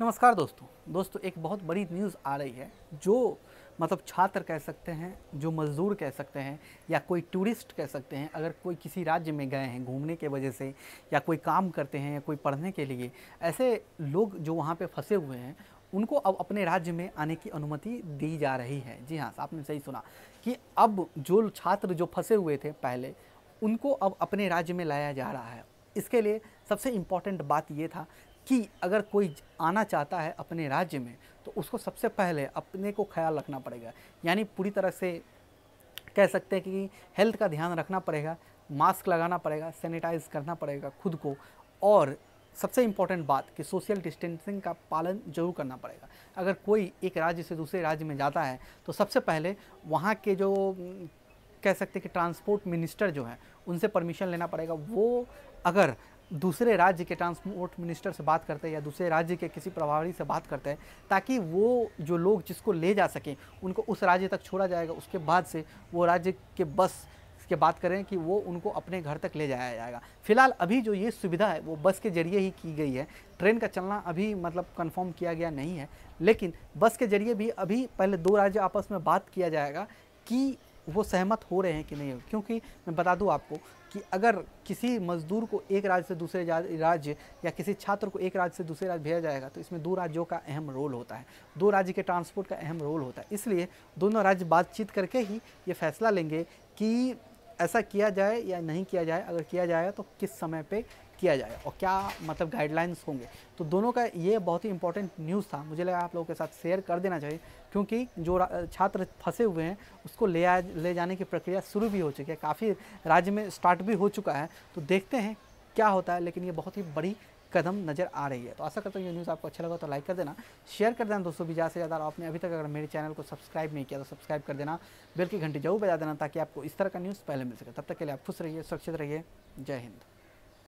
नमस्कार दोस्तों दोस्तों एक बहुत बड़ी न्यूज़ आ रही है जो मतलब छात्र कह सकते हैं जो मज़दूर कह सकते हैं या कोई टूरिस्ट कह सकते हैं अगर कोई किसी राज्य में गए हैं घूमने के वजह से या कोई काम करते हैं या कोई पढ़ने के लिए ऐसे लोग जो वहाँ पे फंसे हुए हैं उनको अब अपने राज्य में आने की अनुमति दी जा रही है जी हाँ आपने सही सुना कि अब जो छात्र जो फंसे हुए थे पहले उनको अब अपने राज्य में लाया जा रहा है इसके लिए सबसे इम्पॉर्टेंट बात ये था कि अगर कोई आना चाहता है अपने राज्य में तो उसको सबसे पहले अपने को ख्याल रखना पड़ेगा यानी पूरी तरह से कह सकते हैं कि हेल्थ का ध्यान रखना पड़ेगा मास्क लगाना पड़ेगा सैनिटाइज करना पड़ेगा खुद को और सबसे इम्पॉर्टेंट बात कि सोशल डिस्टेंसिंग का पालन जरूर करना पड़ेगा अगर कोई एक राज्य से दूसरे राज्य में जाता है तो सबसे पहले वहाँ के जो कह सकते हैं कि ट्रांसपोर्ट मिनिस्टर जो हैं उनसे परमिशन लेना पड़ेगा वो अगर दूसरे राज्य के ट्रांसपोर्ट मिनिस्टर से बात करते हैं या दूसरे राज्य के किसी प्रभारी से बात करते हैं ताकि वो जो लोग जिसको ले जा सकें उनको उस राज्य तक छोड़ा जाएगा उसके बाद से वो राज्य के बस के बात करें कि वो उनको अपने घर तक ले जाया जाएगा फिलहाल अभी जो ये सुविधा है वो बस के जरिए ही की गई है ट्रेन का चलना अभी मतलब कन्फर्म किया गया नहीं है लेकिन बस के जरिए भी अभी पहले दो राज्य आपस में बात किया जाएगा कि वो सहमत हो रहे हैं कि नहीं क्योंकि मैं बता दूं आपको कि अगर किसी मजदूर को एक राज्य से दूसरे राज्य या किसी छात्र को एक राज्य से दूसरे राज्य भेजा जाएगा तो इसमें दो राज्यों का अहम रोल होता है दो राज्य के ट्रांसपोर्ट का अहम रोल होता है इसलिए दोनों राज्य बातचीत करके ही ये फैसला लेंगे कि ऐसा किया जाए या नहीं किया जाए अगर किया जाए तो किस समय पे किया जाए और क्या मतलब गाइडलाइंस होंगे तो दोनों का ये बहुत ही इंपॉर्टेंट न्यूज़ था मुझे लगा आप लोगों के साथ शेयर कर देना चाहिए क्योंकि जो छात्र फंसे हुए हैं उसको ले आ ले जाने की प्रक्रिया शुरू भी हो चुकी है काफ़ी राज्य में स्टार्ट भी हो चुका है तो देखते हैं क्या होता है लेकिन ये बहुत ही बड़ी कदम नजर आ रही है तो आशा करता हूँ ये न्यूज़ आपको अच्छा लगा तो लाइक कर देना शेयर कर देना दोस्तों भी ज़्यादा से ज़्यादा आपने अभी तक अगर मेरे चैनल को सब्सक्राइब नहीं किया तो सब्सक्राइब कर देना बिल्कुल घंटे घंटी जरूर बजा देना ताकि आपको इस तरह का न्यूज़ पहले मिल सके तब तक के लिए आप खुश रहिए सुरक्षित रहिए जय हिंद